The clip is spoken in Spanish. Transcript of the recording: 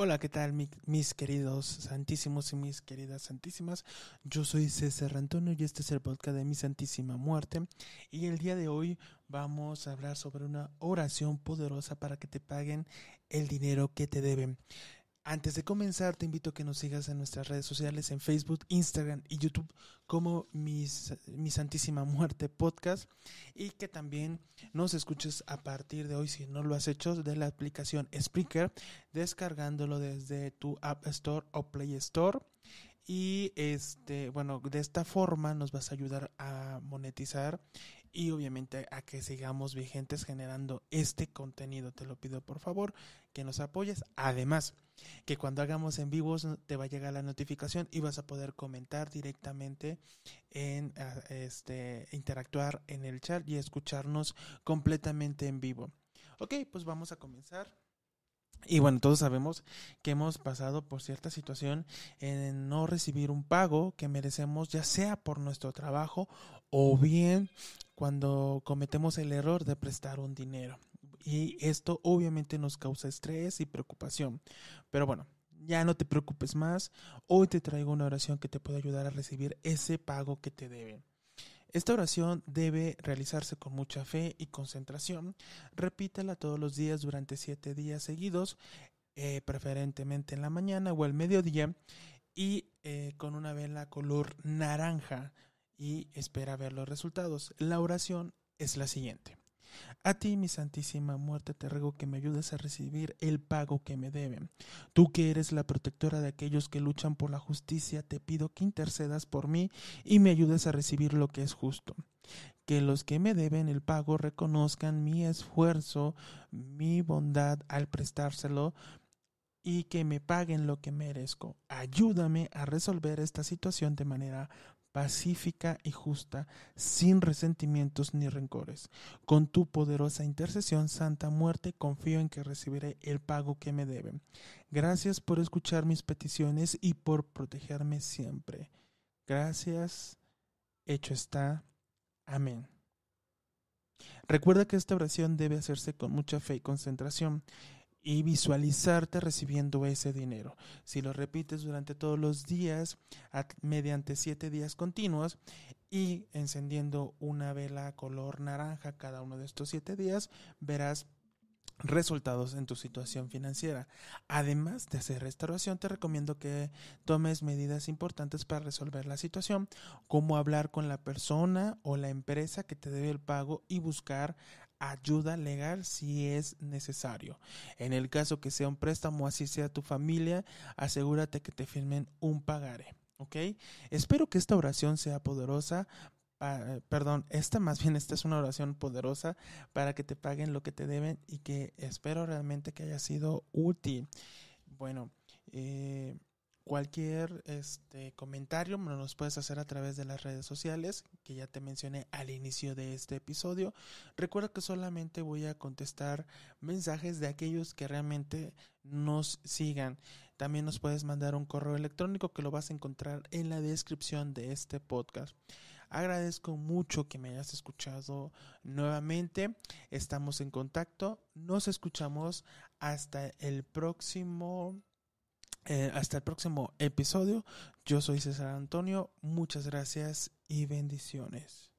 Hola, ¿qué tal mis queridos santísimos y mis queridas santísimas? Yo soy César Antonio y este es el podcast de mi Santísima Muerte. Y el día de hoy vamos a hablar sobre una oración poderosa para que te paguen el dinero que te deben. Antes de comenzar, te invito a que nos sigas en nuestras redes sociales, en Facebook, Instagram y YouTube, como mis, Mi Santísima Muerte Podcast, y que también nos escuches a partir de hoy, si no lo has hecho, de la aplicación Spreaker, descargándolo desde tu App Store o Play Store. Y este, bueno, de esta forma nos vas a ayudar a monetizar y obviamente a que sigamos vigentes generando este contenido. Te lo pido por favor que nos apoyes. Además, que cuando hagamos en vivo te va a llegar la notificación y vas a poder comentar directamente en ah, este interactuar en el chat y escucharnos completamente en vivo. Ok, pues vamos a comenzar. Y bueno, todos sabemos que hemos pasado por cierta situación en no recibir un pago que merecemos, ya sea por nuestro trabajo o bien cuando cometemos el error de prestar un dinero y esto obviamente nos causa estrés y preocupación. Pero bueno, ya no te preocupes más. Hoy te traigo una oración que te puede ayudar a recibir ese pago que te deben. Esta oración debe realizarse con mucha fe y concentración. Repítela todos los días durante siete días seguidos, eh, preferentemente en la mañana o al mediodía, y eh, con una vela color naranja y espera ver los resultados. La oración es la siguiente. A ti, mi santísima muerte, te ruego que me ayudes a recibir el pago que me deben. Tú que eres la protectora de aquellos que luchan por la justicia, te pido que intercedas por mí y me ayudes a recibir lo que es justo. Que los que me deben el pago reconozcan mi esfuerzo, mi bondad al prestárselo, y que me paguen lo que merezco. Ayúdame a resolver esta situación de manera pacífica y justa, sin resentimientos ni rencores. Con tu poderosa intercesión, Santa Muerte, confío en que recibiré el pago que me deben. Gracias por escuchar mis peticiones y por protegerme siempre. Gracias. Hecho está. Amén. Recuerda que esta oración debe hacerse con mucha fe y concentración y visualizarte recibiendo ese dinero. Si lo repites durante todos los días, mediante siete días continuos y encendiendo una vela color naranja cada uno de estos siete días, verás resultados en tu situación financiera. Además de hacer restauración, te recomiendo que tomes medidas importantes para resolver la situación, como hablar con la persona o la empresa que te debe el pago y buscar ayuda legal si es necesario. En el caso que sea un préstamo, así sea tu familia, asegúrate que te firmen un pagaré. ¿Ok? Espero que esta oración sea poderosa eh, perdón, esta más bien, esta es una oración poderosa para que te paguen lo que te deben y que espero realmente que haya sido útil. Bueno, eh, cualquier este, comentario nos puedes hacer a través de las redes sociales que ya te mencioné al inicio de este episodio. Recuerda que solamente voy a contestar mensajes de aquellos que realmente nos sigan. También nos puedes mandar un correo electrónico que lo vas a encontrar en la descripción de este podcast. Agradezco mucho que me hayas escuchado nuevamente. Estamos en contacto. Nos escuchamos hasta el próximo. Eh, hasta el próximo episodio. Yo soy César Antonio. Muchas gracias y bendiciones.